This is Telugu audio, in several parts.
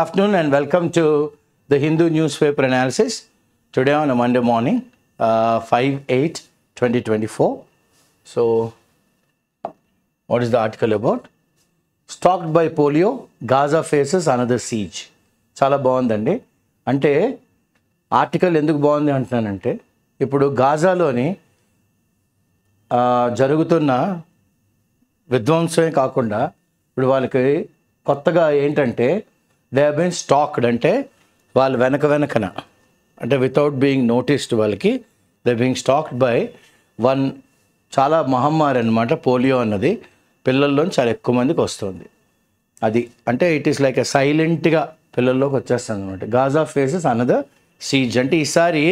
afternoon and welcome to the Hindu newspaper analysis. Today on a Monday morning, uh, 5 8 2024. So, what is the article about? Stalked by polio, Gaza faces another siege. చాలా బాగుందండి అంటే ఆర్టికల్ ఎందుకు బాగుంది అంటున్నానంటే ఇప్పుడు గాజాలోని జరుగుతున్న విధ్వంసమే కాకుండా ఇప్పుడు వాళ్ళకి కొత్తగా ఏంటంటే దే హీన్ స్టాక్డ్ అంటే వాళ్ళు వెనక వెనకన అంటే వితౌట్ బీయింగ్ నోటీస్డ్ వాళ్ళకి they being stalked by one చాలా మహమ్మారి అనమాట పోలియో అన్నది పిల్లల్లో చాలా ఎక్కువ మందికి వస్తుంది అది అంటే ఇట్ ఈస్ లైక్ ఎ సైలెంట్గా పిల్లల్లోకి వచ్చేస్తుంది అనమాట గాజా ఫేసెస్ అన్నది సీజ్ అంటే ఈసారి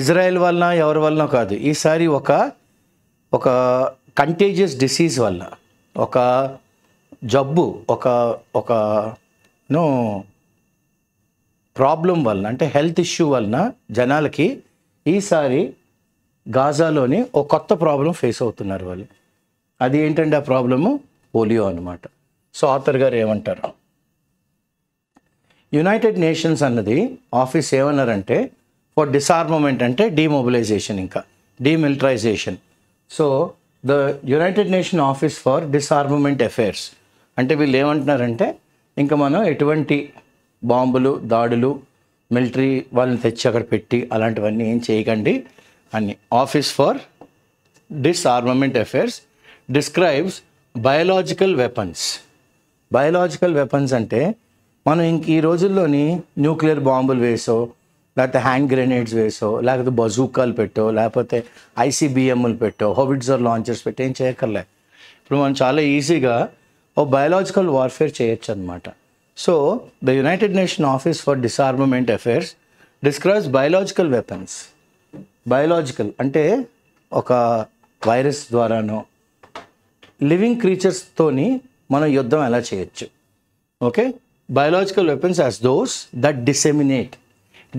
ఇజ్రాయెల్ వలన ఎవరి వలన కాదు ఈసారి ఒక ఒక కంటేజియస్ డిసీజ్ వల్ల ఒక జబ్బు ఒక ఒక నో ప్రాబ్లం వలన అంటే హెల్త్ ఇష్యూ వలన జనాలకి ఈసారి గాజాలోని ఒక కొత్త ప్రాబ్లం ఫేస్ అవుతున్నారు వాళ్ళు అది ఏంటంటే ఆ ప్రాబ్లము పోలియో అనమాట సో ఆథర్ గారు ఏమంటారు యునైటెడ్ నేషన్స్ అన్నది ఆఫీస్ ఏమన్నారంటే ఫర్ డిసార్మమెంట్ అంటే డిమొబిలైజేషన్ ఇంకా demilitarisation so the united nation office for disarmament affairs అంటే వీళ్ళు ఏమంటున్నారంటే ఇంకా మనం ఎటువంటి బాంబులు దాడులు మిలిటరీ వాళ్ళని తెచ్చి అక్కడ పెట్టి అలాంటివన్నీ ఏం చేయకండి అని office for disarmament affairs describes biological weapons biological weapons అంటే మనం ఇంక ఈ రోజుల్లోని న్యూక్లియర్ బాంబులు వేసో లేకపోతే హ్యాండ్ గ్రెనేడ్స్ వేసో లేకపోతే బజూకాలు పెట్టో లేకపోతే ఐసీబీఎంలు పెట్టో హోవిట్జర్ లాంచర్స్ పెట్టో ఏం చేయక్కర్లే ఇప్పుడు మనం చాలా ఈజీగా ఓ బయాలజికల్ వార్ఫేర్ చేయొచ్చు అనమాట so the united nation office for disarmament affairs describes biological weapons biological అంటే ఒక వైరస్ ద్వారానో లివింగ్ క్రీచర్స్తోని మనం యుద్ధం ఎలా చేయొచ్చు okay biological weapons as those that disseminate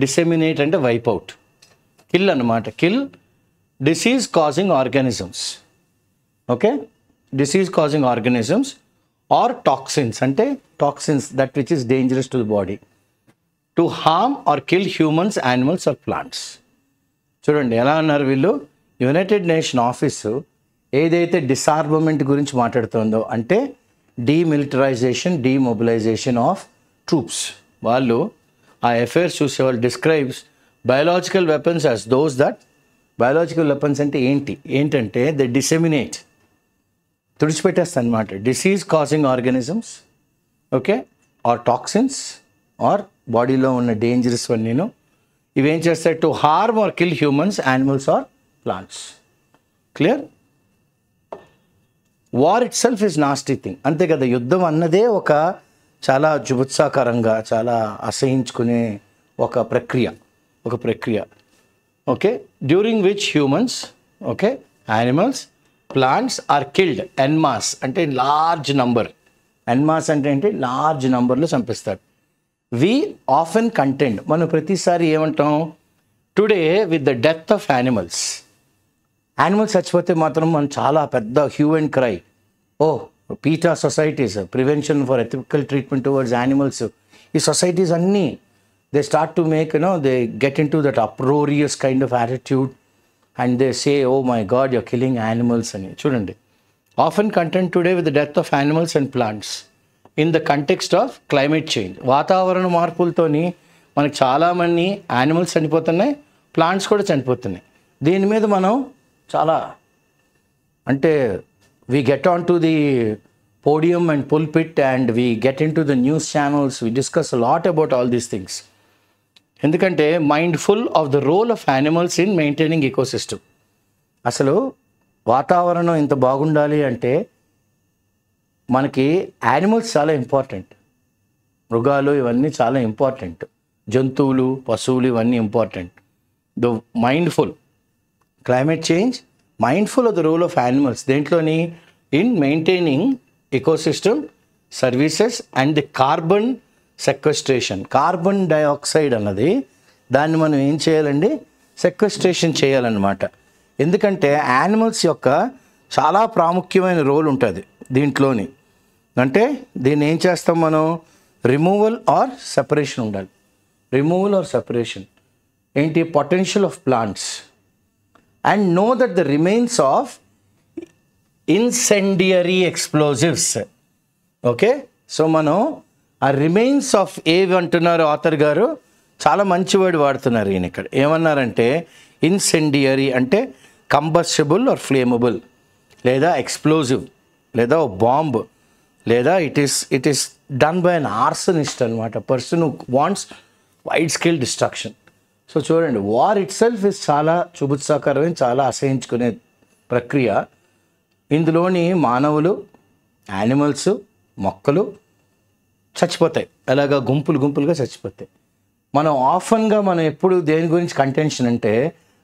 disseminate అంటే వైప్ అవుట్ కిల్ అనమాట kill disease causing organisms okay disease causing organisms or toxins అంటే toxins that which is dangerous to the body to harm or kill humans animals or plants చూడండి ఎలా అన్నారు వీళ్ళు యునైటెడ్ నేషన్ ఆఫీసు ఏదైతే డిసార్బమెంట్ గురించి మాట్లాడుతుందో అంటే డీమిలిటరైజేషన్ డీమొబిలైజేషన్ ఆఫ్ ట్రూప్స్ వాళ్ళు ఆ ఎఫైర్స్ చూసేవాళ్ళు describes biological weapons as those that biological weapons అంటే ఏంటి ఏంటంటే ద డిసెమినేట్ తుడిచిపెట్టేస్తా అనమాట disease causing organisms okay or toxins or బాడీలో ఉన్న డేంజరస్ నేను ఇవేం చేస్తాయి to harm or kill humans animals or plants clear war itself is nasty thing అంతే కదా యుద్ధం అన్నదే ఒక చాలా జుభుత్సాకరంగా చాలా అసహించుకునే ఒక ప్రక్రియ ఒక ప్రక్రియ okay during which humans okay animals plants are killed en masse అంటే లార్జ్ నంబర్ ఎన్మాస్ అంటే ఏంటి లార్జ్ నంబర్లో చంపిస్తారు వి ఆఫెన్ కంటెంట్ మనం ప్రతిసారి ఏమంటాం today with the death of animals animals చచ్చిపోతే మాత్రం మనం చాలా పెద్ద హ్యూ అండ్ క్రై ఓ PETA societies prevention for ethical treatment towards animals ఈ సొసైటీస్ అన్నీ they start to make no they get into that uproarious kind of attitude and they say oh my God your killing animals అని చూడండి often content today with death of animals and plants in the context of climate change వాతావరణ మార్పులతోని మనకు చాలామంది యానిమల్స్ చనిపోతున్నాయి ప్లాంట్స్ కూడా చనిపోతున్నాయి దీని మీద మనం చాలా అంటే we get on to the podium and pulpit and we get into the news channels we discuss lot about all these things ఎందుకంటే mindful of the role of animals in maintaining ecosystem అసలు వాతావరణం ఇంత బాగుండాలి అంటే మనకి యానిమల్స్ చాలా ఇంపార్టెంట్ మృగాలు ఇవన్నీ చాలా ఇంపార్టెంట్ జంతువులు పశువులు ఇవన్నీ important the mindful climate change mindful of the role of animals దేంట్లోని in maintaining ecosystem services and the carbon sequestration carbon dioxide అన్నది దాన్ని మనం ఏం చేయాలండి సెక్వెస్ట్రేషన్ చేయాలన్నమాట ఎందుకంటే యానిమల్స్ యొక్క చాలా ప్రాముఖ్యమైన రోల్ ఉంటుంది దీంట్లోని అంటే దీన్ని ఏం చేస్తాం మనం రిమూవల్ ఆర్ సెపరేషన్ ఉండాలి రిమూవల్ ఆర్ సెపరేషన్ ఏంటి potential of plants and know that the remains of incendiary explosives okay so మనం ఆ రిమైన్స్ ఆఫ్ ఏవి అంటున్నారు ఆథర్ గారు చాలా మంచి వర్డ్ వాడుతున్నారు ఈయన ఇక్కడ ఏమన్నారంటే ఇన్సెండియరీ అంటే కంబస్టబుల్ ఆర్ ఫ్లేమబుల్ లేదా ఎక్స్ప్లోజివ్ లేదా ఓ బాంబ్ లేదా it is it is done by an arsonist అనమాట person wants wide scale destruction so చూడండి వార్ ఇట్ సెల్ఫ్ ఇస్ చాలా చుబుత్సాకరమైన చాలా అసహించుకునే ప్రక్రియ ఇందులోని మానవులు యానిమల్స్ మొక్కలు చచ్చిపోతాయి అలాగా గుంపులు గుంపులుగా చచ్చిపోతాయి మనం ఆఫన్గా మనం ఎప్పుడు దేని గురించి కంటెన్షన్ అంటే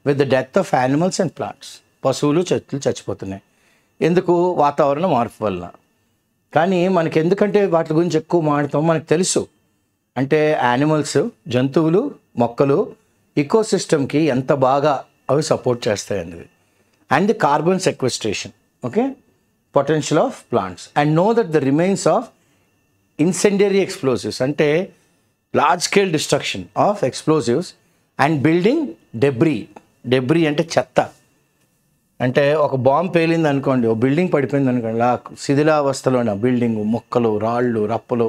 with the death of animals and plants పశువులు చెట్లు చచ్చిపోతున్నాయి ఎందుకు వాతావరణ మార్పు వల్ల కానీ మనకి ఎందుకంటే వాటి గురించి ఎక్కువ మాడతాం మనకు తెలుసు అంటే యానిమల్స్ జంతువులు మొక్కలు సిస్టమ్కి ఎంత బాగా అవి సపోర్ట్ చేస్తాయి అనేది and the carbon sequestration okay potential of plants and know that the remains of incendiary explosives అంటే large scale destruction of explosives and building debris debris అంటే చెత్త అంటే ఒక బాంబు పేలింది అనుకోండి ఒక బిల్డింగ్ పడిపోయింది అనుకోండి లా శిథిలావస్థలోన బిల్డింగ్ మొక్కలు రాళ్ళు రప్పలు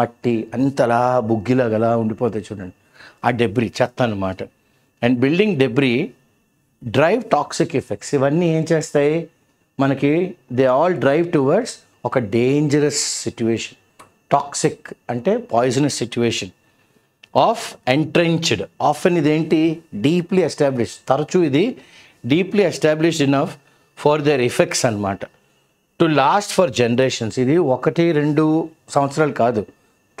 మట్టి అంతలా బుగ్గిలాగలా ఉండిపోతాయి చూడండి ఆ డెబ్రీ చెత్త అనమాట and building debris drive toxic effects ఇవన్నీ ఏం చేస్తాయి మనకి దే ఆల్ డ్రైవ్ టువర్డ్స్ ఒక డేంజరస్ సిట్యువేషన్ టాక్సిక్ అంటే poisonous situation of entrenched often ఇదేంటి డీప్లీ ఎస్టాబ్లిష్ తరచూ ఇది deeply established enough for their effects అనమాట టు లాస్ట్ ఫర్ జనరేషన్స్ ఇది ఒకటి రెండు సంవత్సరాలు కాదు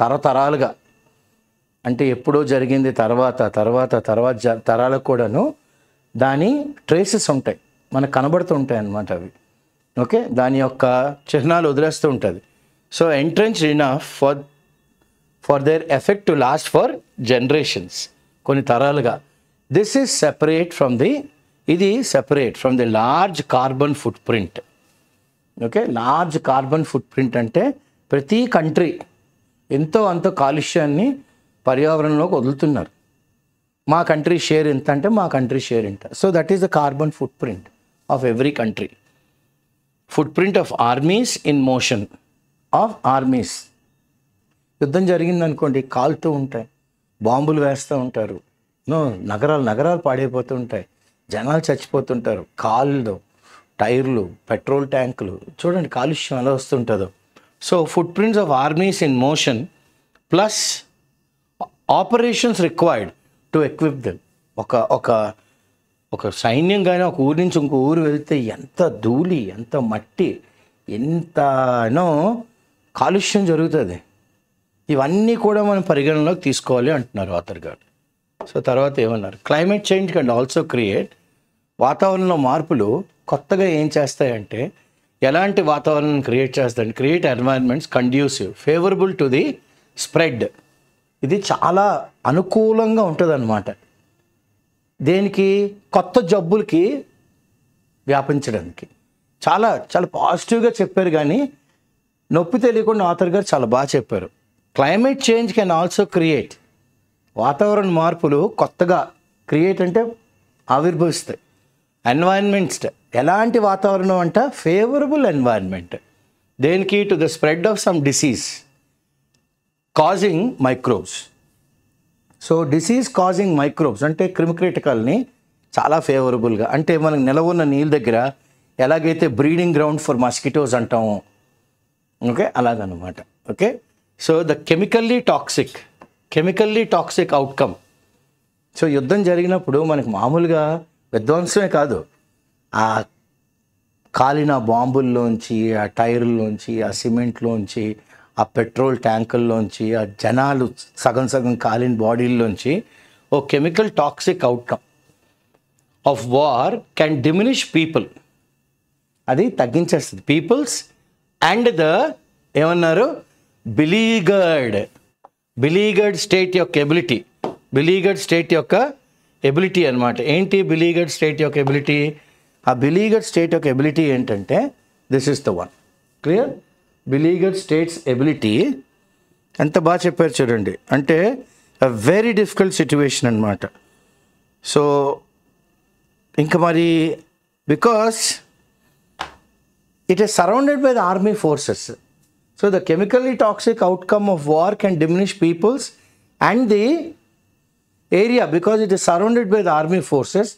తరతరాలుగా అంటే ఎప్పుడో జరిగింది తర్వాత తర్వాత తర్వాత తరాలకు కూడాను దాని ట్రేసెస్ ఉంటాయి మనకు కనబడుతూ ఉంటాయి అన్నమాట అవి ఓకే దాని యొక్క చిహ్నాలు వదిలేస్తూ ఉంటుంది so entrenched enough for for their effect to last for generations. కొన్ని తరాలుగా this is separate from the ఇది separate from the large carbon footprint okay large carbon footprint అంటే ప్రతి కంట్రీ ఎంతో అంత కాలుష్యాన్ని పర్యావరణంలోకి వదులుతున్నారు మా కంట్రీ షేర్ ఎంత అంటే మా కంట్రీ షేర్ ఎంత so that is the carbon footprint of every country footprint of armies in motion of armies యుద్ధం జరిగిందనుకోండి కాలుతూ ఉంటాయి బాంబులు వేస్తూ ఉంటారు నో నగరాలు నగరాలు పాడైపోతూ ఉంటాయి జనాలు చచ్చిపోతుంటారు కాళ్ళు టైర్లు పెట్రోల్ ట్యాంకులు చూడండి కాలుష్యం ఎలా వస్తుంటుందో so footprints of armies in motion plus operations required to equip them ఒక ఒక ఒక సైన్యం కానీ ఒక ఊరి నుంచి ఇంకో ఊరు వెళ్తే ఎంత ధూళి ఎంత మట్టి ఎంత కాలుష్యం జరుగుతుంది ఇవన్నీ కూడా మనం పరిగణనలోకి తీసుకోవాలి అంటున్నారు ఆథర్ గారు సో తర్వాత ఏమన్నారు climate change can also create వాతావరణంలో మార్పులు కొత్తగా ఏం చేస్తాయంటే ఎలాంటి వాతావరణం క్రియేట్ చేస్తాయండి create environments conducive favourable to the spread ఇది చాలా అనుకూలంగా ఉంటుంది అన్నమాట దేనికి కొత్త జబ్బులకి వ్యాపించడానికి చాలా చాలా పాజిటివ్గా చెప్పారు కానీ నొప్పి తెలియకుండా ఆథర్ గారు చాలా బాగా చెప్పారు climate change can also create వాతావరణ మార్పులు కొత్తగా క్రియేట్ అంటే ఆవిర్భవిస్తాయి ఎన్వైరన్మెంట్స్ ఎలాంటి వాతావరణం అంటే ఫేవరబుల్ ఎన్వైరన్మెంట్ దేనికి to the spread of some disease causing microbes so disease causing microbes అంటే క్రిమిక్రీటకాలని చాలా ఫేవరబుల్గా అంటే మనకు ఉన్న నీళ్ళ దగ్గర ఎలాగైతే బ్రీడింగ్ గ్రౌండ్ ఫర్ మస్కిటోస్ అంటాము ఓకే అలాగనమాట okay so the chemically toxic chemically toxic outcome so యుద్ధం జరిగినప్పుడు మనకు మామూలుగా విధ్వంసమే కాదు ఆ కాలిన బాంబుల్లోంచి ఆ టైర్లోంచి ఆ సిమెంట్లోంచి ఆ పెట్రోల్ ట్యాంకుల్లోంచి ఆ జనాలు సగం సగం కాలిన బాడీల్లోంచి ఓ chemical toxic outcome of war can diminish people అది తగ్గించేస్తుంది పీపుల్స్ అండ్ ద ఏమన్నారు బిలీగర్డ్ బిలీగర్డ్ స్టేట్ యొక్క ఎబిలిటీ బిలీగర్డ్ స్టేట్ యొక్క ఎబిలిటీ అనమాట ఏంటి బిలీగర్డ్ స్టేట్ యొక్క ఎబిలిటీ ఆ బిలీగర్డ్ స్టేట్ యొక్క ఎబిలిటీ ఏంటంటే this is the one clear beleaguered states ability ఎంత బాగా చెప్పారు చూడండి అంటే అ వెరీ డిఫికల్ట్ సిచ్యువేషన్ అనమాట సో ఇంకా మరి because it is surrounded by the army forces so the chemically toxic outcome of war can diminish peoples and the area because it is surrounded by the army forces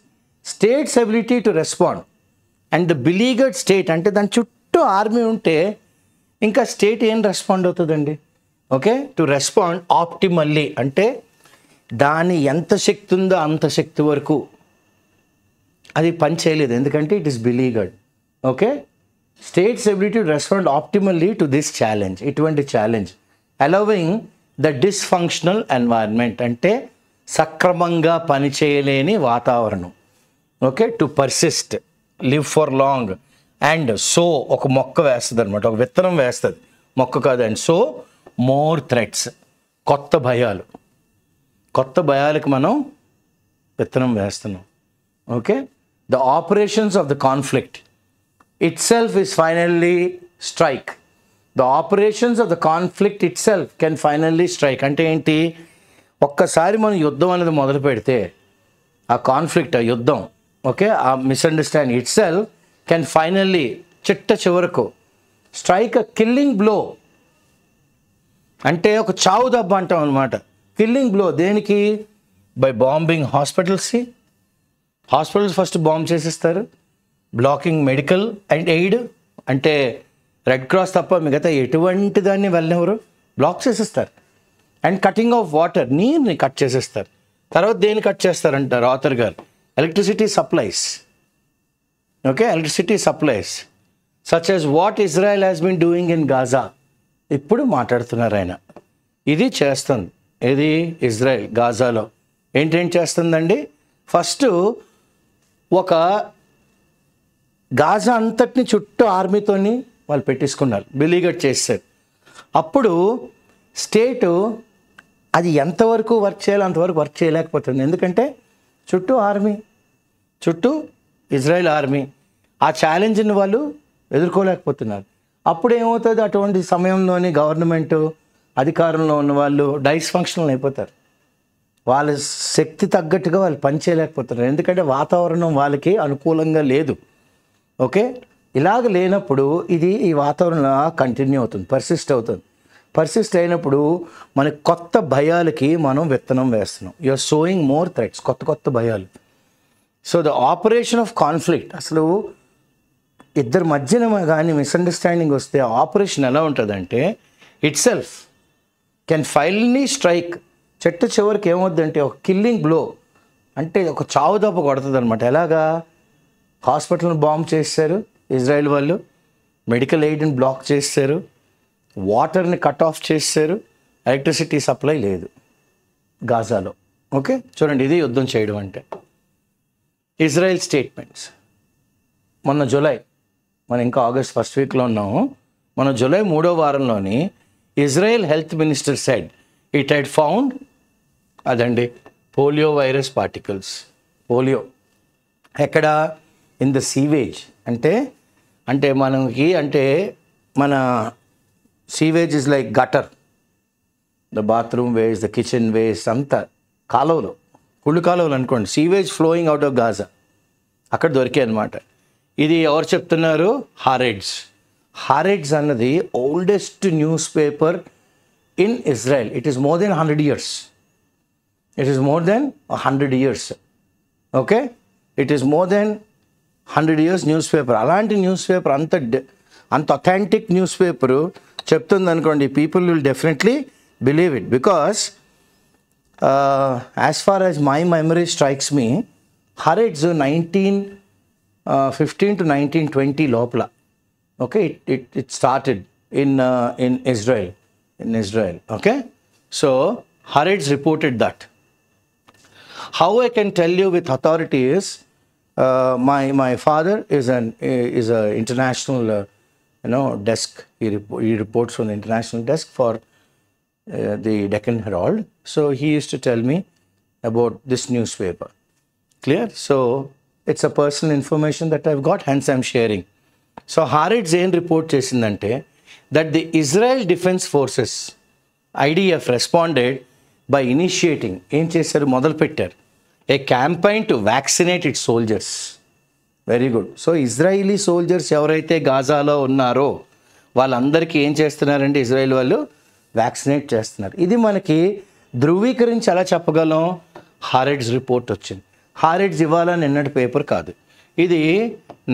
states ability to respond and the beleaguered state అంటే దాని చుట్టూ ఆర్మీ ఉంటే ఇంకా స్టేట్ ఏం రెస్పాండ్ అవుతుందండి ఓకే టు రెస్పాండ్ ఆప్టిమల్లీ అంటే దాని ఎంత శక్తి ఉందో అంత శక్తి వరకు అది పని చేయలేదు ఎందుకంటే it is beleaguered okay states ability respond optimally to this challenge ఇటువంటి challenge allowing the dysfunctional environment అంటే సక్రమంగా పనిచేయలేని వాతావరణం okay to persist live for long and so ఒక మొక్క వేస్తుంది అనమాట ఒక విత్తనం వేస్తుంది మొక్క కాదు అండ్ సో మోర్ థ్రెట్స్ కొత్త భయాలు కొత్త భయాలకు మనం విత్తనం వేస్తున్నాం okay the operations of the conflict itself is finally strike. The operations of the conflict itself can finally strike. అంటే ఏంటి ఒక్కసారి మనం యుద్ధం అనేది మొదలు పెడితే ఆ కాన్ఫ్లిక్ట్ ఆ యుద్ధం ఓకే ఆ misunderstand itself can finally చిట్ట చివరకు స్ట్రైక్ అ కిల్లింగ్ బ్లో అంటే ఒక చావు దెబ్బ అంటాం అనమాట కిల్లింగ్ బ్లో దేనికి బై బాంబింగ్ హాస్పిటల్స్కి హాస్పిటల్స్ ఫస్ట్ బాంబ్ చేసేస్తారు బ్లాకింగ్ మెడికల్ అండ్ ఎయిడ్ అంటే రెడ్ క్రాస్ తప్ప మిగతా ఎటువంటి దాన్ని వెళ్ళినెవరు బ్లాక్ చేసేస్తారు అండ్ కటింగ్ ఆఫ్ వాటర్ నీరుని కట్ చేసేస్తారు తర్వాత దేన్ని కట్ చేస్తారంటారు ఆథర్ గారు electricity supplies okay electricity supplies such as what Israel has been doing in Gaza ఇప్పుడు మాట్లాడుతున్నారు ఆయన ఇది చేస్తుంది ఏది ఇజ్రాయెల్ గాజాలో ఏంటేం చేస్తుందండి ఫస్ట్ ఒక గాజా అంతటిని చుట్టూ ఆర్మీతోని వాళ్ళు పెట్టేసుకున్నారు బిలీగట్ చేస్తారు అప్పుడు స్టేటు అది ఎంతవరకు వర్క్ చేయాలి అంతవరకు వర్క్ చేయలేకపోతుంది ఎందుకంటే చుట్టూ ఆర్మీ చుట్టూ ఇజ్రాయెల్ ఆర్మీ ఆ ఛాలెంజ్ని వాళ్ళు ఎదుర్కోలేకపోతున్నారు అప్పుడు ఏమవుతుంది అటువంటి సమయంలోని గవర్నమెంట్ అధికారంలో ఉన్న వాళ్ళు డైస్ఫంక్షనల్ అయిపోతారు వాళ్ళ శక్తి తగ్గట్టుగా వాళ్ళు పనిచేయలేకపోతున్నారు ఎందుకంటే వాతావరణం వాళ్ళకి అనుకూలంగా లేదు ఓకే ఇలాగ లేనప్పుడు ఇది ఈ వాతావరణం కంటిన్యూ అవుతుంది పర్సిస్ట్ అవుతుంది పర్సిస్ట్ అయినప్పుడు మన కొత్త భయాలకి మనం విత్తనం వేస్తున్నాం ఆర్ సోయింగ్ మోర్ థ్రెట్స్ కొత్త కొత్త భయాలు so the operation of conflict అసలు ఇద్దరి మధ్యన కానీ మిస్అండర్స్టాండింగ్ వస్తే ఆపరేషన్ ఎలా ఉంటుందంటే itself can finally strike చెట్టు చివరికి ఏమవుద్దంటే ఒక కిల్లింగ్ బ్లో అంటే ఒక చావు కొడుతుంది అనమాట ఎలాగా హాస్పిటల్ని బాంబ్ చేశారు ఇజ్రాయెల్ వాళ్ళు మెడికల్ ఎయిడ్ని బ్లాక్ చేశారు వాటర్ని కట్ ఆఫ్ చేశారు ఎలక్ట్రిసిటీ సప్లై లేదు గాజాలో ఓకే చూడండి ఇది యుద్ధం చేయడం అంటే ఇజ్రాయెల్ స్టేట్మెంట్స్ మొన్న జూలై మనం ఇంకా ఆగస్ట్ ఫస్ట్ వీక్లో ఉన్నాము మన జూలై మూడో వారంలోని Israel health minister said it had found అదండి పోలియో వైరస్ పార్టికల్స్ పోలియో ఎక్కడ ఇన్ ద సీవేజ్ అంటే అంటే మనకి అంటే మన sewage is like gutter the bathroom waste the kitchen waste అంతా కాలువలు కుళ్ళు కాలువలు అనుకోండి sewage flowing out of Gaza అక్కడ దొరికే అనమాట ఇది ఎవరు చెప్తున్నారు హారెడ్స్ హారెడ్స్ అన్నది oldest newspaper in Israel it is more than hundred years it is more than hundred years okay it is more than hundred years newspaper అలాంటి న్యూస్ పేపర్ అంత అంత అథెంటిక్ న్యూస్ పేపరు చెప్తుంది అనుకోండి people will definitely believe it because as far as my memory strikes me Haaretz nineteen fifteen to nineteen twenty లోపల okay it it it started in in Israel in Israel okay so Haaretz reported that how I can tell you with authority is uh, my my father is an is a international uh, you know desk he, reports on the international desk for uh, the Deccan Herald. So he used to tell me about this newspaper. Clear? So it's a personal information that I've got, hence I'm sharing. So Harid Zain report that the Israel Defense Forces IDF responded by initiating in Chesar Model Peter a campaign to vaccinate it soldiers very good so Israeli soldiers ఎవరైతే గాజాలో ఉన్నారో వాళ్ళందరికీ ఏం చేస్తున్నారంటే ఇజ్రాయిల్ వాళ్ళు వ్యాక్సినేట్ చేస్తున్నారు ఇది మనకి ధృవీకరించి ఎలా చెప్పగలం హారెడ్స్ రిపోర్ట్ వచ్చింది హారెడ్స్ ఇవాళ నిన్నటి పేపర్ కాదు ఇది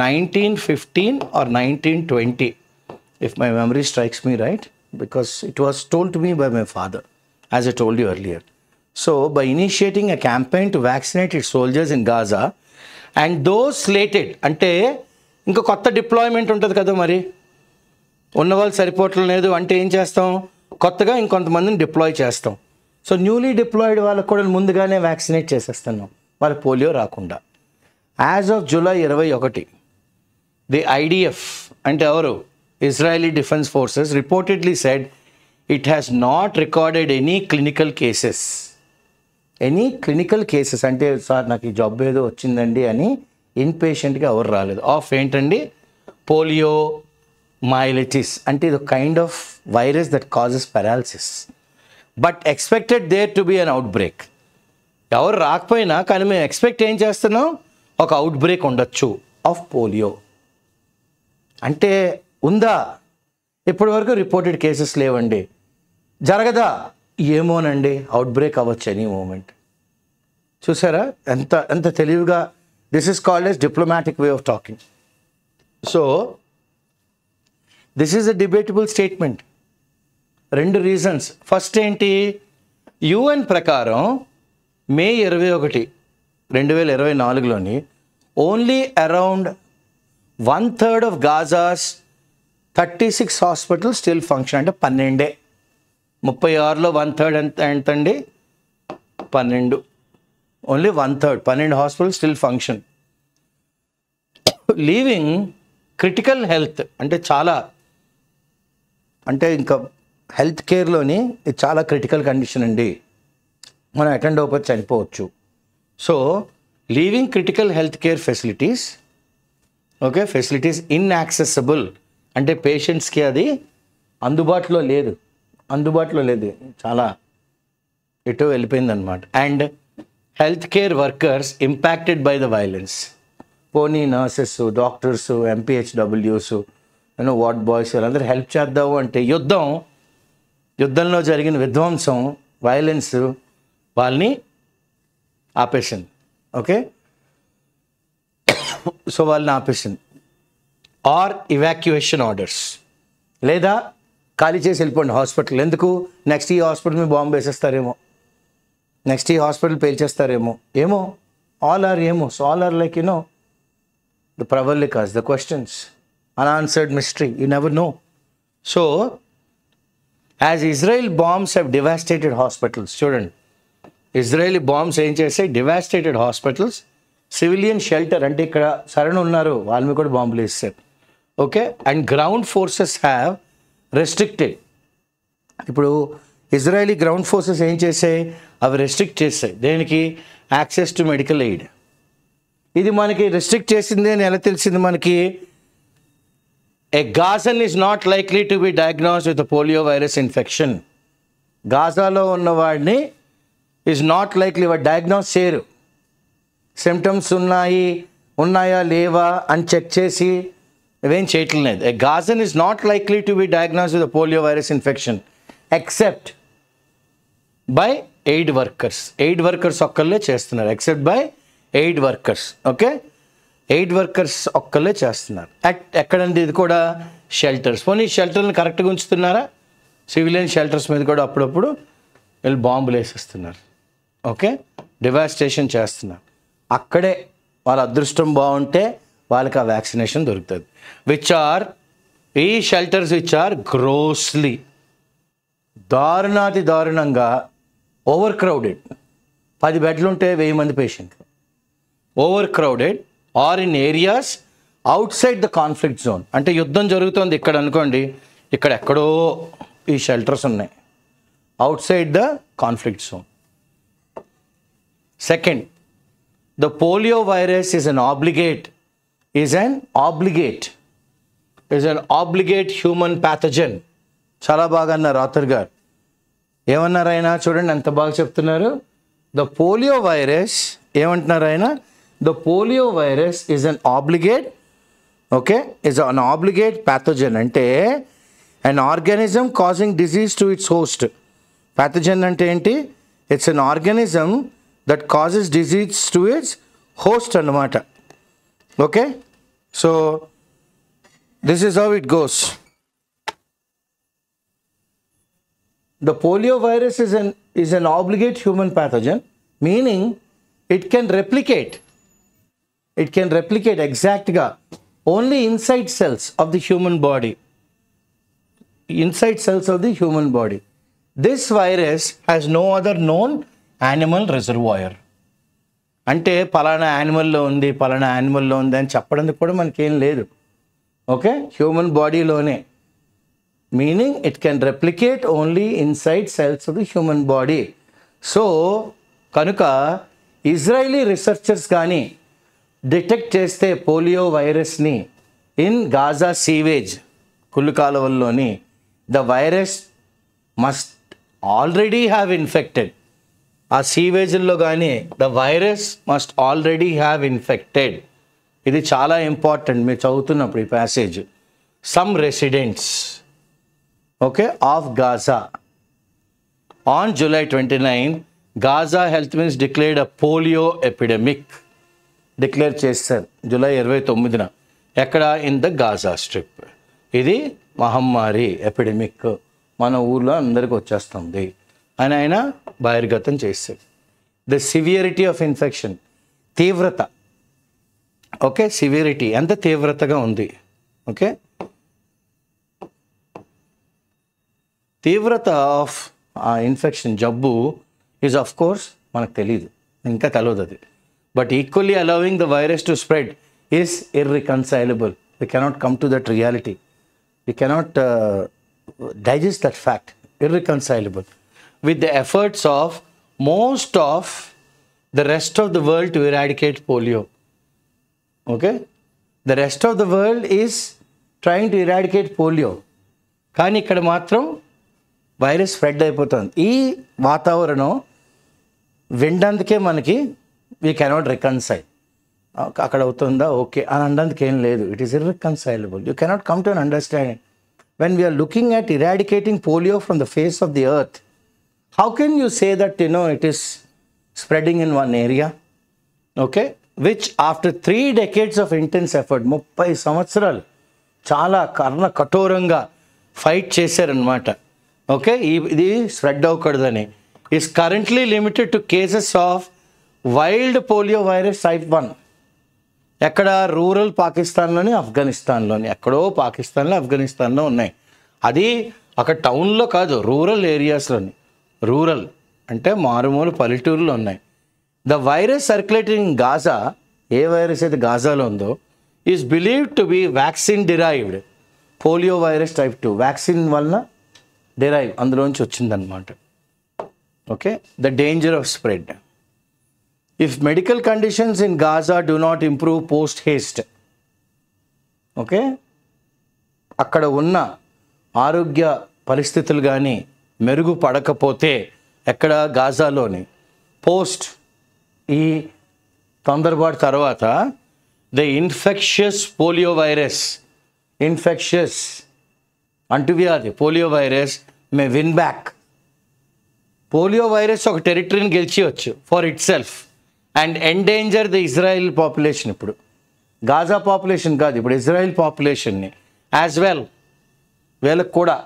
nineteen fifteen or nineteen twenty if my memory strikes me right because it was told me by my father as a told you earlier so by initiating a campaign to vaccinate its soldiers in Gaza and those అంటే ఇంకా కొత్త డిప్లాయ్మెంట్ ఉంటుంది కదా మరి ఉన్న వాళ్ళు సరిపోవటం లేదు అంటే ఏం చేస్తాం కొత్తగా ఇంకొంతమందిని డిప్లాయ్ చేస్తాం సో న్యూలీ డిప్లాయిడ్ వాళ్ళకు కూడా ముందుగానే వ్యాక్సినేట్ చేసేస్తున్నాం వాళ్ళ పోలియో రాకుండా యాజ్ ఆఫ్ జూలై ఇరవై ఒకటి ది ఐడిఎఫ్ అంటే ఎవరు Israeli defence forces reportedly said it has not recorded any clinical cases any clinical cases అంటే సార్ నాకు ఈ జబ్బు ఏదో వచ్చిందండి అని ఇన్పేషెంట్గా ఎవరు రాలేదు ఆఫ్ ఏంటండి పోలియో మైలిటిస్ అంటే ఇది kind of virus that causes paralysis but expected there to be an outbreak ఎవరు రాకపోయినా కానీ మేము ఎక్స్పెక్ట్ ఏం చేస్తున్నాం ఒక అవుట్ బ్రేక్ ఉండొచ్చు ఆఫ్ పోలియో అంటే ఉందా ఇప్పటివరకు రిపోర్టెడ్ కేసెస్ లేవండి జరగదా ఏమోనండి అవుట్ బ్రేక్ అవ్వచ్చు ఎనీ మూమెంట్ చూసారా ఎంత ఎంత తెలివిగా this is called as diplomatic way of talking so this is a debatable statement రెండు రీజన్స్ ఫస్ట్ ఏంటి యుఎన్ ప్రకారం మే ఇరవై ఒకటి రెండు వేల ఇరవై నాలుగులోని only around one third of Gaza's thirty six hospital still function అంటే పన్నెండే ముప్పై ఆరులో వన్ థర్డ్ ఎంత ఎంత అండి పన్నెండు ఓన్లీ వన్ థర్డ్ పన్నెండు hospital still function leaving critical health అంటే చాలా అంటే ఇంకా హెల్త్ కేర్లోని ఇది చాలా క్రిటికల్ కండిషన్ అండి మనం అటెండ్ అవ్వ చనిపోవచ్చు so leaving critical health care facilities okay facilities accessible అంటే పేషెంట్స్కి అది అందుబాటులో లేదు అందుబాటులో లేదు చాలా ఎటో వెళ్ళిపోయిందనమాట and health care workers impacted by the violence పోనీ నర్సెస్ డాక్టర్స్ ఎంపీహెచ్డబ్ల్యూస్ నేను వార్డ్ బాయ్స్ వీళ్ళందరూ హెల్ప్ చేద్దాము అంటే యుద్ధం యుద్ధంలో జరిగిన విధ్వంసం వైలెన్స్ వాళ్ళని ఆపేసింది ఓకే సో వాళ్ళని ఆపేసింది ఆర్ ఇవాక్యుయేషన్ ఆర్డర్స్ లేదా ఖాళీ చేసి వెళ్ళిపోండి హాస్పిటల్ ఎందుకు నెక్స్ట్ ఈ హాస్పిటల్ మీ బాంబు వేసేస్తారేమో నెక్స్ట్ ఈ హాస్పిటల్ పేల్చేస్తారేమో ఏమో ఆల్ ఆర్ ఏమో so all are like no the cause the questions unanswered mystery you never know so as Israel bombs have devastated hospitals చూడండి ఇజ్రాయిలీ బాంబ్స్ ఏం చేస్తాయి డివాస్టేటెడ్ హాస్పిటల్స్ సివిలియన్ షెల్టర్ అంటే ఇక్కడ సరణ ఉన్నారు వాళ్ళని కూడా బాంబులు వేస్తారు okay and ground forces have restricted ఇప్పుడు ఇజ్రాయలీ గ్రౌండ్ ఫోర్సెస్ ఏం చేసాయి అవి రెస్ట్రిక్ట్ చేస్తాయి దేనికి యాక్సెస్ టు మెడికల్ ఎయిడ్ ఇది మనకి రెస్ట్రిక్ట్ చేసింది అని ఎలా తెలిసింది మనకి a Gazan is not likely to be diagnosed with polio virus infection గాజాలో ఉన్నవాడిని ఈజ్ నాట్ లైక్లీ వాడు డయాగ్నోస్ చేయరు సిమ్టమ్స్ ఉన్నాయి ఉన్నాయా లేవా అని చెక్ చేసి ఇవేం చేయట్లేదు Gazan is not likely to be diagnosed with polio virus infection except by aid workers aid workers ఒక్కళ్ళే చేస్తున్నారు except by aid workers okay aid workers ఒక్కళ్ళే చేస్తున్నారు ఎక్కడండి ఇది కూడా షెల్టర్స్ పోనీ షెల్టర్ని కరెక్ట్గా ఉంచుతున్నారా సివిలియన్ షెల్టర్స్ మీద కూడా అప్పుడప్పుడు వీళ్ళు బాంబులు వేసేస్తున్నారు ఓకే డివాస్టేషన్ చేస్తున్నారు అక్కడే వాళ్ళ అదృష్టం బాగుంటే వాళ్ళకి ఆ వ్యాక్సినేషన్ దొరుకుతుంది విచ్ ఆర్ ఈ షెల్టర్స్ విచ్ ఆర్ గ్రోస్లీ దారుణాతి దారుణంగా ఓవర్ క్రౌడెడ్ పది బెడ్లు ఉంటే వెయ్యి మంది పేషెంట్లు overcrowded are in areas outside the conflict zone అంటే యుద్ధం జరుగుతుంది ఇక్కడ అనుకోండి ఇక్కడ ఎక్కడో ఈ షెల్టర్స్ ఉన్నాయి outside the conflict zone second the polio virus is an obligate is an obligate is an obligate human pathogen చాలా బాగా అన్నారు ఆథర్ గారు ఏమన్నారు ఆయన చూడండి ఎంత బాగా చెప్తున్నారు ద పోలియో వైరస్ ఏమంటున్నారు ఆయన the polio virus is an obligate okay is an obligate pathogen అంటే an organism causing disease to its host pathogen అంటే ఏంటి it's an organism that causes disease to its host అనమాట okay So, this is how it goes. The poliovirus is an, is an obligate human pathogen, meaning it can replicate. It can replicate exactly only inside cells of the human body. Inside cells of the human body. This virus has no other known animal reservoir. అంటే పలానా యానిమల్లో ఉంది పలానా యానిమల్లో ఉంది అని చెప్పడానికి కూడా మనకేం లేదు ఓకే హ్యూమన్ బాడీలోనే meaning it can replicate only inside cells of the human body so కనుక ఇజ్రాయిలీ రీసెర్చర్స్ కానీ డిటెక్ట్ చేస్తే పోలియో వైరస్ని ఇన్ గాజా సీవేజ్ కుళ్ళు కాలువల్లోని the virus must already have infected ఆ సీవేజ్ల్లో కానీ the virus must already have infected ఇది చాలా ఇంపార్టెంట్ మీరు చదువుతున్నప్పుడు ఈ passage some residents okay of Gaza on July twenty nine Gaza health means declared a polio epidemic declare చేశారు జూలై ఇరవై తొమ్మిదిన ఎక్కడ ఇన్ ద గాజా స్ట్రిప్ ఇది మహమ్మారి ఎపిడెమిక్ మన ఊర్లో అందరికి వచ్చేస్తుంది అని ఆయన బహిర్గతం చేస్తారు ద సివియరిటీ ఆఫ్ ఇన్ఫెక్షన్ తీవ్రత ఓకే సివియరిటీ ఎంత తీవ్రతగా ఉంది ఓకే తీవ్రత ఆఫ్ ఇన్ఫెక్షన్ జబ్బు ఈజ్ ఆఫ్ కోర్స్ మనకు తెలియదు ఇంకా తెలియదు అది but equally allowing the virus to spread is irreconcilable we cannot come to that reality we cannot digest that fact irreconcilable with the efforts of most of the rest of the world to eradicate polio. Okay? The rest of the world is trying to eradicate polio. కానీ ఇక్కడ మాత్రం వైరస్ స్ప్రెడ్ అయిపోతుంది ఈ వాతావరణం వినడందుకే మనకి వీ కెనాట్ రికన్సైల్ అక్కడ అవుతుందా ఓకే అని అనడానికి ఏం లేదు it is irreconcilable you cannot come to an understanding when we're looking at eradicating polio from the face of the earth how can you say that you know it is spreading in one area okay which after three decades of intense effort ముప్పై సంవత్సరాలు చాలా కర్ణ కఠోరంగా ఫైట్ చేశారనమాట ఓకే ఇది స్ప్రెడ్ అవ్వకూడదని is currently limited to cases of wild polio virus type one ఎక్కడ రూరల్ పాకిస్తాన్లోని ఆఫ్ఘనిస్తాన్లోని ఎక్కడో పాకిస్తాన్లో ఆఫ్ఘనిస్తాన్లో ఉన్నాయి అది అక్కడ టౌన్లో కాదు రూరల్ ఏరియాస్లోని రూరల్ అంటే మారుమూలు పల్లెటూరులు ఉన్నాయి ద వైరస్ సర్క్యులేటింగ్ గాజా ఏ వైరస్ అయితే గాజాలో ఉందో is believed to be vaccine derived polio virus type two vaccine వలన డిరైవ్ అందులోంచి వచ్చిందనమాట okay the danger of spread if medical conditions in Gaza do not improve post haste okay అక్కడ ఉన్న ఆరోగ్య పరిస్థితులు కానీ మెరుగుపడకపోతే ఎక్కడ గాజాలోని పోస్ట్ ఈ తొందరపాటు తర్వాత the infectious polio virus infectious అంటువ్యాధి polio virus may win back polio virus ఒక టెరిటరీని గెలిచివచ్చు for itself and endanger the Israel population ఇప్పుడు గాజా పాపులేషన్ కాదు ఇప్పుడు ఇజ్రాయిల్ పాపులేషన్ని యాజ్ వెల్ వీళ్ళకు కూడా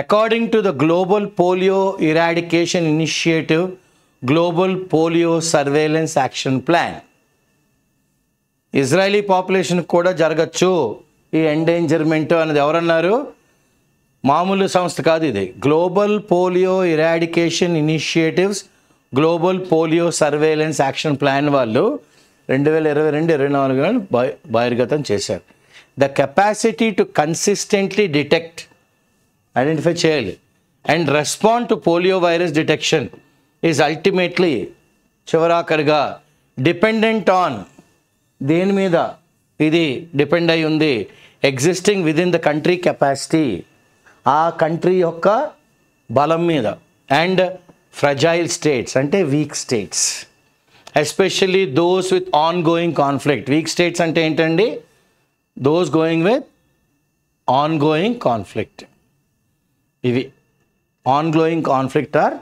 according to the global polio eradication initiative global polio surveillance action plan Israeli population కూడా జరగచ్చు ఈ ఎండేంజర్మెంట్ అనేది ఎవరన్నారు మామూలు సంస్థ కాదు ఇది global polio eradication initiatives global polio surveillance action plan వాళ్ళు రెండు వేల ఇరవై రెండు ఇరవై నాలుగు బహిర్గతం చేశారు the capacity to consistently detect identify చేయాలి and respond to polio virus detection is ultimately చివరాఖరిగా డిపెండెంట్ ఆన్ దేని మీద ఇది డిపెండ్ అయి ఉంది existing within the country capacity ఆ కంట్రీ యొక్క బలం మీద అండ్ ఫ్రజైల్ స్టేట్స్ అంటే weak states especially those with ongoing conflict week states అంటే ఏంటండి those going with ongoing conflict ఇవి ongoing conflict are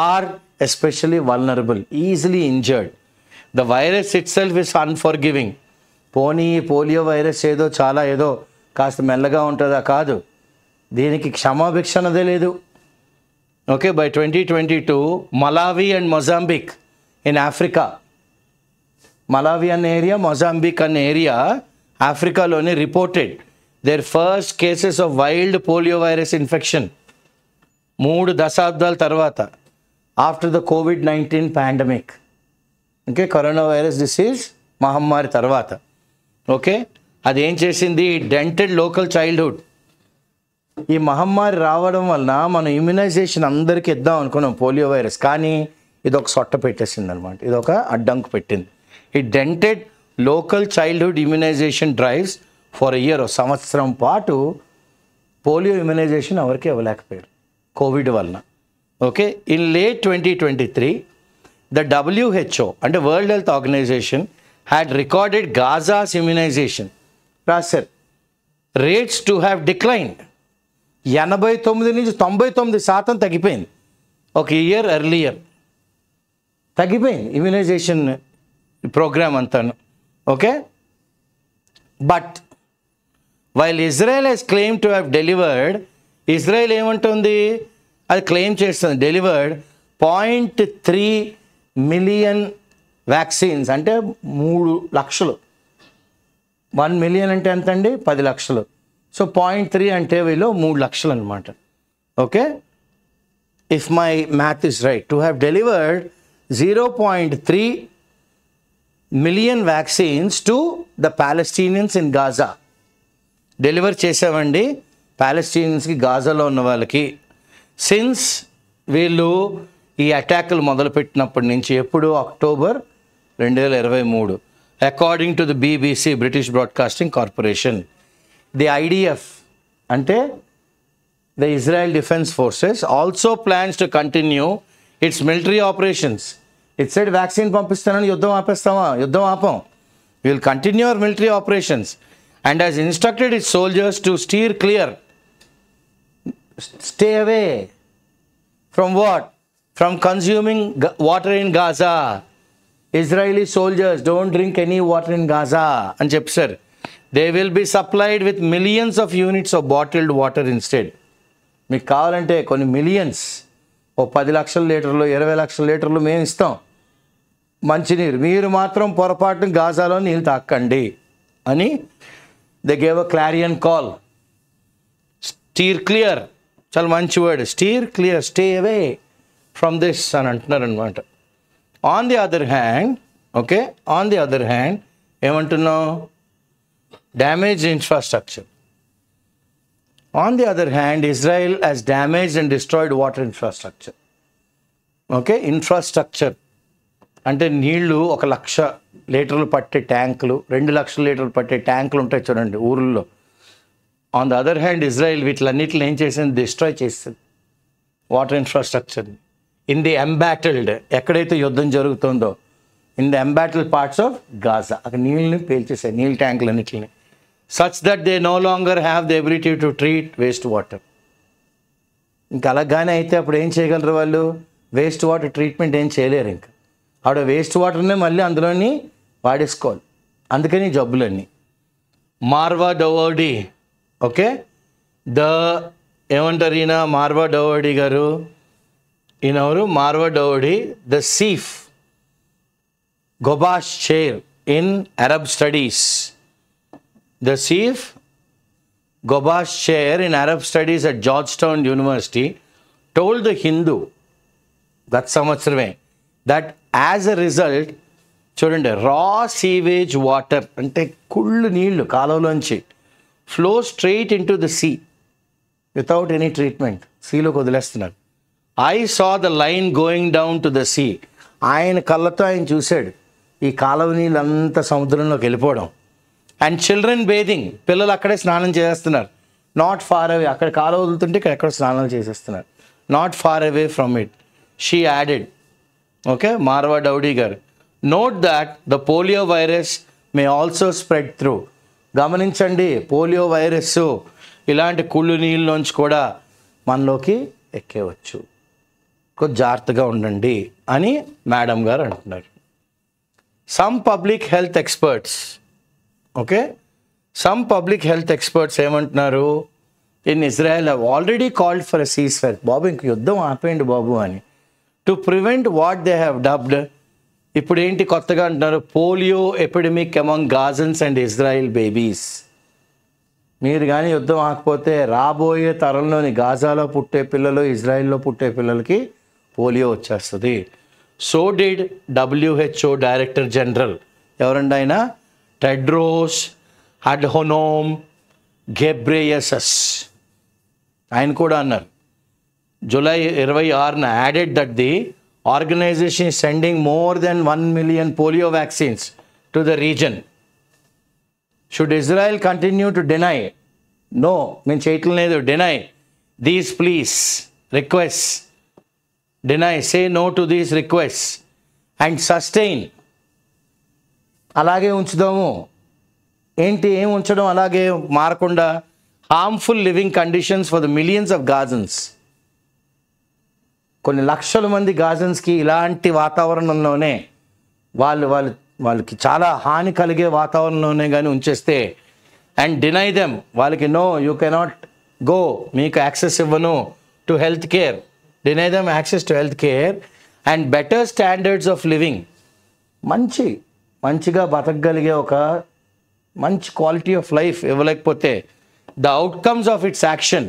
are especially vulnerable especially injured the virus it self is unforgiving పోనీ పోలియో వైరస్ ఏదో చాలా ఏదో కాస్త మెల్లగా ఉంటుందా కాదు దీనికి క్షమాభిక్షణదే లేదు okay by twenty twenty two Malawi and Mozambique in Africa Malawi అనే ఏరియా మొజాంబిక్ అనే ఏరియా ఆఫ్రికాలోనే reported there first cases of wild polio virus infection మూడు దశాబ్దాల తర్వాత after the COVID nineteen pandemic okay corona virus disease మహమ్మారి తర్వాత ఓకే అది ఏం చేసింది డెంటెడ్ లోకల్ చైల్డ్హుడ్ ఈ మహమ్మారి రావడం వలన మనం ఇమ్యునైజేషన్ అందరికీ ఇద్దాం అనుకున్నాం పోలియో వైరస్ కానీ ఇది ఒక సొట్ట పెట్టేసింది అనమాట ఇది ఒక అడ్డంకు పెట్టింది ఈ dented local childhood immunization drives for year సంవత్సరం పాటు పోలియో ఇమ్యునైజేషన్ ఎవరికి ఇవ్వలేకపోయారు కోవిడ్ వలన okay in late twenty twenty three the WHO అంటే world health organization had recorded Gaza's immunization రాశారు రేట్స్ టు హ్యావ్ డిక్లైన్డ్ ఎనభై తొమ్మిది నుంచి తొంభై తొమ్మిది శాతం తగ్గిపోయింది ఒక ఇయర్ ఎర్లీయర్ తగ్గిపోయింది ఇమ్యునైజేషన్ ప్రోగ్రామ్ అంతాను okay but while Israel has claim to have delivered Israel ఏమంటుంది అది క్లెయిమ్ చేస్తుంది delivered point three million vaccines అంటే మూడు లక్షలు వన్ మిలియన్ అంటే ఎంత అండి పది లక్షలు సో పాయింట్ త్రీ అంటే వీళ్ళు మూడు లక్షలు అనమాట okay if my math is right to have delivered zero point three million vaccines to the Palestinians in Gaza deliver చేసామండి ప్యాలెస్టీన్స్కి గాజాలో ఉన్న వాళ్ళకి సిన్స్ వీళ్ళు ఈ అటాక్లు మొదలుపెట్టినప్పటి నుంచి ఎప్పుడు అక్టోబర్ రెండు వేల ఇరవై మూడు according to the BBC British Broadcasting Corporation the IDF అంటే the Israel Defense Forces also plans to continue its military operations it said vaccine పంపిస్తానని యుద్ధం ఆపేస్తామా యుద్ధం ఆపం will continue our military operations and has instructed it soldiers to steer clear stay away from what from consuming water in Gaza Israeli soldiers don't drink any water in Gaza అని చెప్పి sir they will be supplied with millions of units of bottled water instead మీకు కావాలంటే కొన్ని మిలియన్స్ ఓ పది లక్షల లీటర్లు ఇరవై లక్షల లీటర్లు మేము ఇస్తాం మంచినీరు మీరు మాత్రం పొరపాటును గాజాలో నీళ్ళు తాకండి అని they gave a clarion call steer clear చాలా మంచి word steer clear stay away from this అని అంటున్నారు అనమాట on the other hand okay on the other hand ఏమంటున్నావు damage infrastructure on the other hand Israel has damage and destroyed water infrastructure okay infrastructure అంటే నీళ్లు ఒక లక్ష లీటర్లు పట్టే ట్యాంకులు రెండు లక్షల లీటర్లు పట్టే ట్యాంకులు ఉంటాయి చూడండి ఊర్లలో on the other hand Israel వీటిలన్నింటిని ఏం చేసింది డిస్ట్రాయ్ చేస్తుంది వాటర్ ఇన్ఫ్రాస్ట్రక్చర్ని ఇన్ ది అంబాటిల్డ్ ఎక్కడైతే యుద్ధం జరుగుతుందో in the embattled parts of Gaza అక్కడ నీళ్ళని పేల్చేసాయి నీళ్ళ అన్నింటిని such that they no longer have the ability to treat waste water ఇంకా అలాగానే అయితే అప్పుడు ఏం చేయగలరు వాళ్ళు వేస్ట్ వాటర్ ట్రీట్మెంట్ ఏం చేయలేరు ఇంకా ఆవిడ వేస్ట్ వాటర్నే మళ్ళీ అందులోని వాడేసుకోవాలి అందుకని జబ్బులన్నీ మార్వా డవోడి ఓకే ద ఏమంటారు ఈయన మార్వా డవోడి గారు ఈయనవరు Marwa Daoudy the Seif Ghobash chair in Arab studies the Seif Ghobash chair in Arab studies at Georgetown university told the Hindu గత సంవత్సరమే దట్ యాజ్ అ రిజల్ట్ చూడండి రా సీవేజ్ వాటర్ అంటే కుళ్ళు నీళ్లు కాలువలోంచి flow straight in the sea without any treatment సీలోకి వదిలేస్తున్నారు I saw the line going down to the sea ఆయన కళ్ళతో ఆయన చూశాడు ఈ కాలువ నీళ్ళంతా సముద్రంలోకి వెళ్ళిపోవడం అండ్ చిల్డ్రన్ బేదింగ్ పిల్లలు అక్కడే స్నానం చేసేస్తున్నారు నాట్ ఫార్ అవే అక్కడ కాలువ వదులుతుంటే ఇక్కడ ఎక్కడ స్నానం చేసేస్తున్నారు not far away from it she added okay Marwa Daoudy గారు note that the polio virus may also spread through గమనించండి పోలియో వైరస్ ఇలాంటి కుళ్ళు నీళ్ళలోంచి కూడా మనలోకి ఎక్కేవచ్చు కొంచెం జాగ్రత్తగా ఉండండి అని మేడం గారు అంటున్నారు some public health experts okay some public health experts ఏమంటున్నారు in Israel have already called for a ceasefire బాబు ఇంక యుద్ధం ఆపేయండి బాబు అని to prevent what they have dubbed ఇప్పుడు ఏంటి కొత్తగా అంటున్నారు polio epidemic among Gazans and Israel babies మీరు కానీ యుద్ధం ఆకపోతే రాబోయే తరంలోని గాజాలో పుట్టే పిల్లలు ఇజ్రాయిల్లో పుట్టే పిల్లలకి పోలియో వచ్చేస్తుంది so did WHO director general ఎవరండి ఆయన టెడ్రోస్ హడ్హొనోమ్ గెబ్రేయసస్ ఆయన కూడా అన్నారు జూలై ఇరవై ఆరున added that the organization is sending more than 1 million polio vaccines to the region. Should Israel continue to deny? No, means Chaitanya deny these please, requests. Deny, say no to these requests and sustain. అలాగే ఉంచుదాము ఏంటి ఏం ఉంచడం అలాగే మారకుండా harmful living conditions for the millions of Gazans కొన్ని లక్షల మంది గాజన్స్కి ఇలాంటి వాతావరణంలోనే వాళ్ళు వాళ్ళు వాళ్ళకి చాలా హాని కలిగే వాతావరణంలోనే కానీ ఉంచేస్తే అండ్ డినై దెమ్ వాళ్ళకి నో యూ కెనాట్ గో మీకు యాక్సెస్ ఇవ్వను to health care deny them access to health care and better standards of living మంచి మంచిగా బతకగలిగే ఒక మంచి క్వాలిటీ ఆఫ్ లైఫ్ ఇవ్వలేకపోతే the outcomes of its action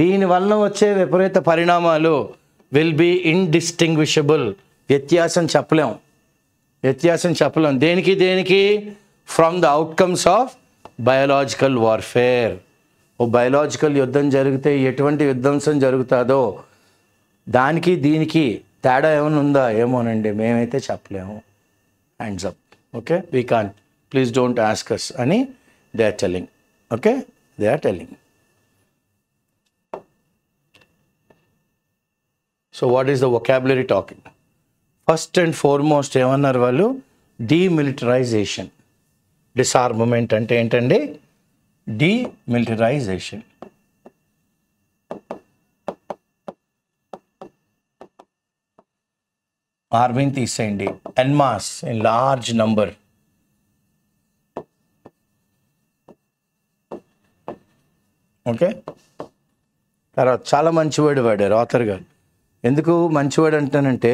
దీనివలన వచ్చే విపరీత పరిణామాలు విల్ బీ ఇన్డిస్టింగ్విషబుల్ వ్యత్యాసం చెప్పలేం వ్యత్యాసం చెప్పలేం దేనికి దేనికి from the outcomes of biological warfare ఓ బయలాజికల్ యుద్ధం జరిగితే ఎటువంటి విధ్వంసం జరుగుతుందో దానికి దీనికి తేడా ఏమైనా ఉందా ఏమోనండి మేమైతే చెప్పలేము hands up okay we can please don't ask us అని they are telling okay they are telling so what is the vocabulary talking first and foremost ఏమన్నారు వాళ్ళు డీమిలిటరైజేషన్ డిసార్మమెంట్ అంటే ఏంటండి డీమిలిటరైజేషన్ ఆర్మీని తీసేయండి en masse in large number okay తర్వాత చాలా మంచి వర్డ్ వాడారు ఆథర్ గారు ఎందుకు మంచివాడు అంటానంటే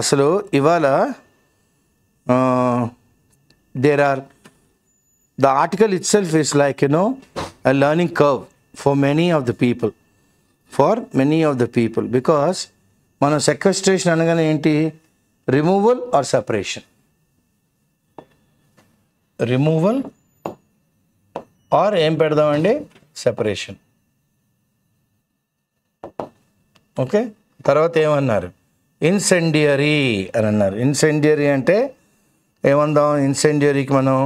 అసలు ఇవాళ దేర్ ఆర్ ద ఆర్టికల్ ఇట్ self is like you know a learning curve for many of the people far many of the people because మనం సెక్వెస్ట్రేషన్ అనగానే ఏంటి removal or separation removal or ఏం పెడదామండి సెపరేషన్ ఓకే తర్వాత ఏమన్నారు ఇన్సెండియరీ అని అన్నారు ఇన్సెండియరీ అంటే ఏమందాం ఇన్సెండియరీకి మనం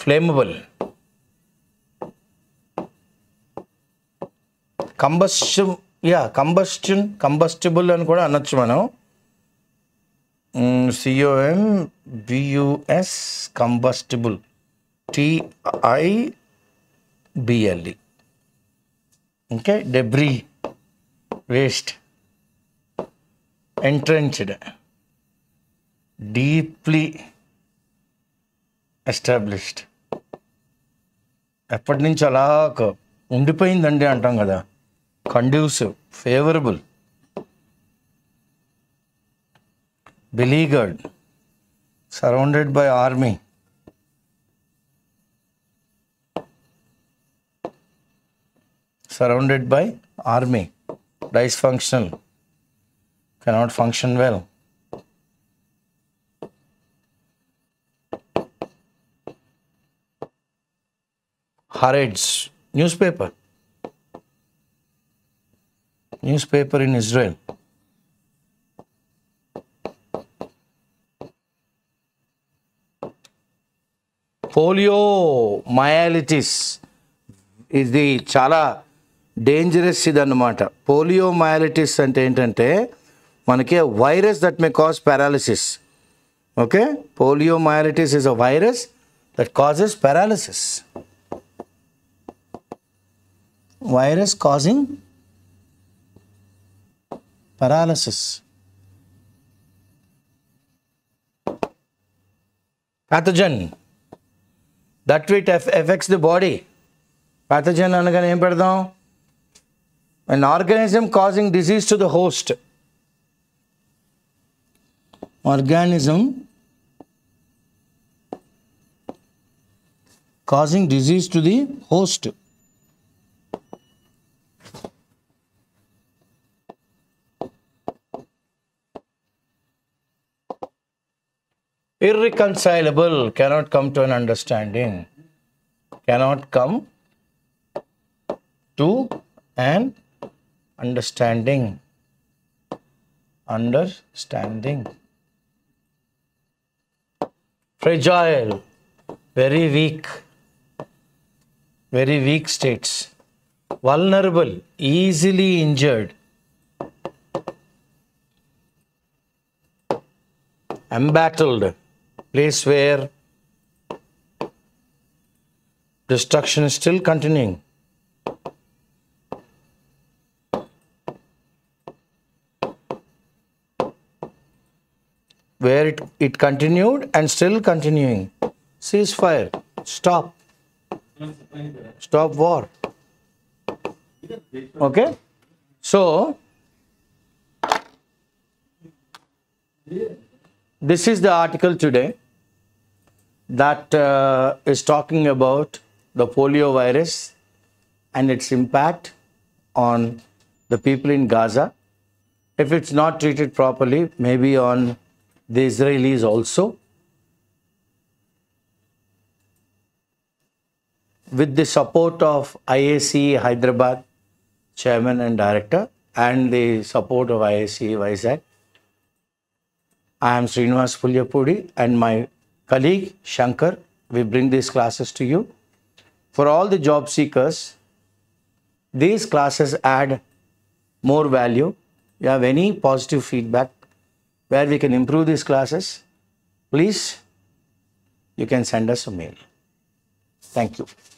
ఫ్లేమబుల్ కంబస్ట్యూ యా కంబస్ట్యూన్ కంబస్టిబుల్ అని కూడా అనొచ్చు మనం C O M B U S combustible T I B L E okay debris waste entrenched deeply established ఎప్పటి నుంచి అలా ఉండిపోయిందండి అంటాం కదా conducive favourable beleaguered surrounded by army surrounded by army. Dysfunctional. Cannot function well. Haaretz. Newspaper. Newspaper in Israel. Polio myelitis is the chala. Dangerous ఇది అనమాట పోలియో మయాలిటిస్ అంటే ఏంటంటే మనకి virus that may cause paralysis okay polio myelitis is a virus that causes paralysis virus causing paralysis pathogen that ఎఫ్ ఎఫెక్ట్స్ ది బాడీ pathogen అనగానే ఏం పెడదాం an organism causing disease to the host organism causing disease to the host irreconcilable cannot come to an understanding cannot come to an understanding understanding fragile very weak very weak states vulnerable easily injured embattled place where destruction is still continuing where it, it continued and still continuing. Ceasefire. Stop. Stop war. Okay? So, this is the article today that uh, is talking about the polio virus and its impact on the people in Gaza. If it's not treated properly, maybe on the Israelis also. With the support of IAC Hyderabad chairman and director and the support of IAC Vizag, I am Srinivas Pulyapudi and my colleague Shankar. We bring these classes to you. For all the job seekers, these classes add more value. You have any positive feedback, where we can improve these classes, please you can send us a mail. Thank you.